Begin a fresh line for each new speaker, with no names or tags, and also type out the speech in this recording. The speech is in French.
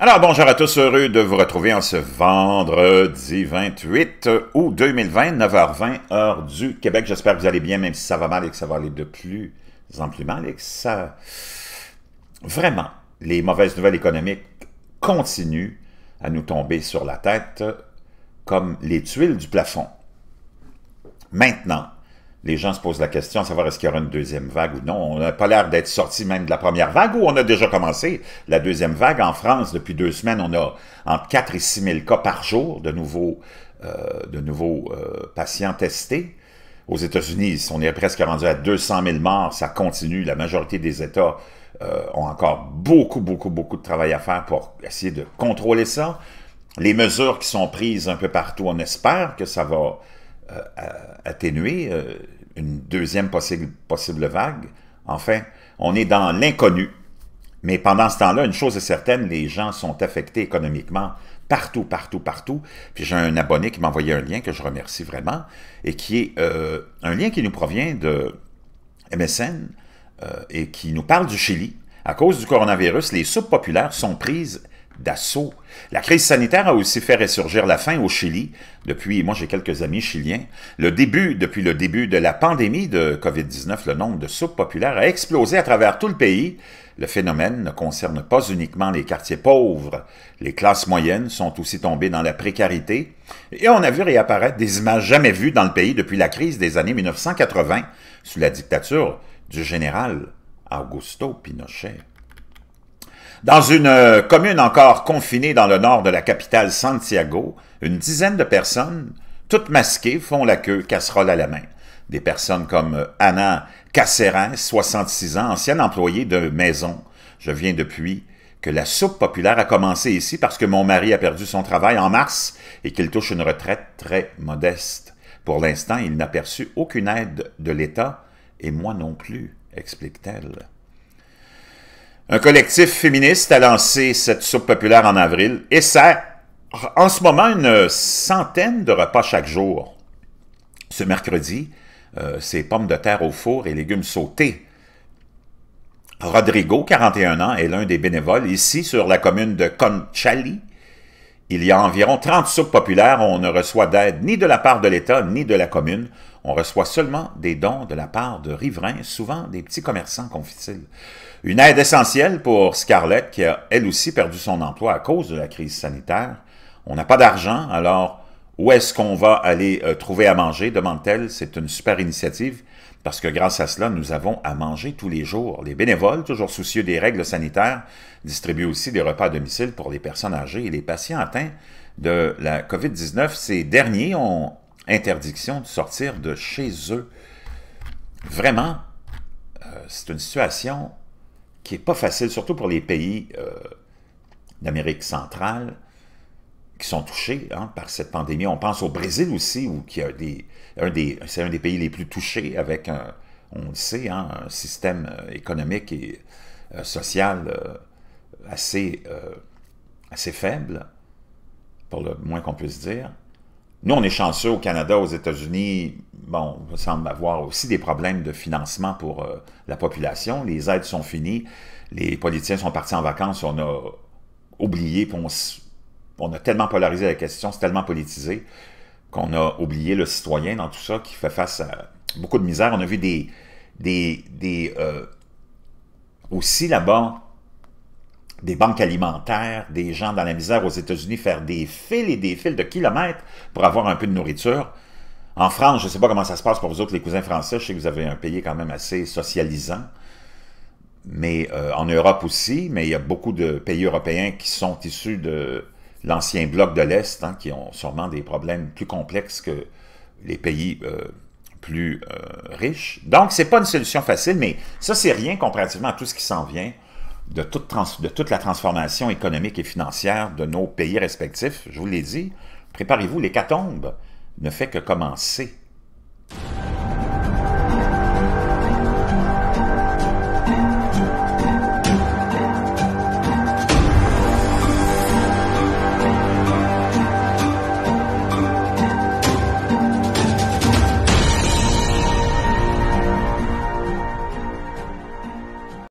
Alors bonjour à tous, heureux de vous retrouver en ce vendredi 28 août 2020, 9h20, heure du Québec. J'espère que vous allez bien, même si ça va mal et que ça va aller de plus en plus mal et que ça... Vraiment, les mauvaises nouvelles économiques continuent à nous tomber sur la tête comme les tuiles du plafond. Maintenant, les gens se posent la question de savoir est-ce qu'il y aura une deuxième vague ou non. On n'a pas l'air d'être sorti même de la première vague ou on a déjà commencé la deuxième vague. En France, depuis deux semaines, on a entre 4 et 6 000 cas par jour de nouveaux, euh, de nouveaux euh, patients testés. Aux États-Unis, on est presque rendu à 200 000 morts. Ça continue. La majorité des États euh, ont encore beaucoup, beaucoup, beaucoup de travail à faire pour essayer de contrôler ça. Les mesures qui sont prises un peu partout, on espère que ça va atténuer une deuxième possible, possible vague. Enfin, on est dans l'inconnu. Mais pendant ce temps-là, une chose est certaine, les gens sont affectés économiquement partout, partout, partout. Puis j'ai un abonné qui m'a envoyé un lien que je remercie vraiment, et qui est euh, un lien qui nous provient de MSN euh, et qui nous parle du Chili. À cause du coronavirus, les soupes populaires sont prises d'assaut. La crise sanitaire a aussi fait ressurgir la faim au Chili. Depuis, moi j'ai quelques amis chiliens, le début, depuis le début de la pandémie de COVID-19, le nombre de soupes populaires a explosé à travers tout le pays. Le phénomène ne concerne pas uniquement les quartiers pauvres. Les classes moyennes sont aussi tombées dans la précarité. Et on a vu réapparaître des images jamais vues dans le pays depuis la crise des années 1980, sous la dictature du général Augusto Pinochet. Dans une euh, commune encore confinée dans le nord de la capitale Santiago, une dizaine de personnes, toutes masquées, font la queue, casserole à la main. Des personnes comme euh, Anna Casserin, 66 ans, ancienne employée de maison. Je viens depuis que la soupe populaire a commencé ici parce que mon mari a perdu son travail en mars et qu'il touche une retraite très modeste. Pour l'instant, il n'a perçu aucune aide de l'État, et moi non plus, explique-t-elle. Un collectif féministe a lancé cette soupe populaire en avril et sert en ce moment une centaine de repas chaque jour. Ce mercredi, euh, c'est pommes de terre au four et légumes sautés. Rodrigo, 41 ans, est l'un des bénévoles ici sur la commune de Conchali, il y a environ 30 soupes populaires on ne reçoit d'aide ni de la part de l'État ni de la commune. On reçoit seulement des dons de la part de riverains, souvent des petits commerçants confie-t-il. Une aide essentielle pour Scarlett, qui a elle aussi perdu son emploi à cause de la crise sanitaire. On n'a pas d'argent, alors où est-ce qu'on va aller euh, trouver à manger demande-t-elle. C'est une super initiative parce que grâce à cela, nous avons à manger tous les jours. Les bénévoles, toujours soucieux des règles sanitaires, distribuent aussi des repas à domicile pour les personnes âgées et les patients atteints de la COVID-19. Ces derniers ont interdiction de sortir de chez eux. Vraiment, euh, c'est une situation qui n'est pas facile, surtout pour les pays euh, d'Amérique centrale, qui sont touchés hein, par cette pandémie. On pense au Brésil aussi, où qui a c'est un des pays les plus touchés avec, un, on le sait, hein, un système euh, économique et euh, social euh, assez, assez faible, pour le moins qu'on puisse dire. Nous, on est chanceux au Canada, aux États-Unis, bon, on semble avoir aussi des problèmes de financement pour la population. Les aides sont finies, les politiciens sont partis en vacances, on a oublié, puis on on a tellement polarisé la question, c'est tellement politisé, qu'on a oublié le citoyen dans tout ça, qui fait face à beaucoup de misère. On a vu des... des, euh, aussi là-bas, des banques alimentaires, des gens dans la misère aux États-Unis faire des fils et des fils de kilomètres pour avoir un peu de nourriture. En France, je ne sais pas comment ça se passe pour vous autres, les cousins français, je sais que vous avez un pays quand même assez socialisant, mais euh, en Europe aussi, mais il y a beaucoup de pays européens qui sont issus de, l'ancien bloc de l'Est, hein, qui ont sûrement des problèmes plus complexes que les pays euh, plus euh, riches. Donc, ce n'est pas une solution facile, mais ça, c'est rien comparativement à tout ce qui s'en vient de toute, de toute la transformation économique et financière de nos pays respectifs. Je vous l'ai dit, préparez-vous, l'hécatombe ne fait que commencer.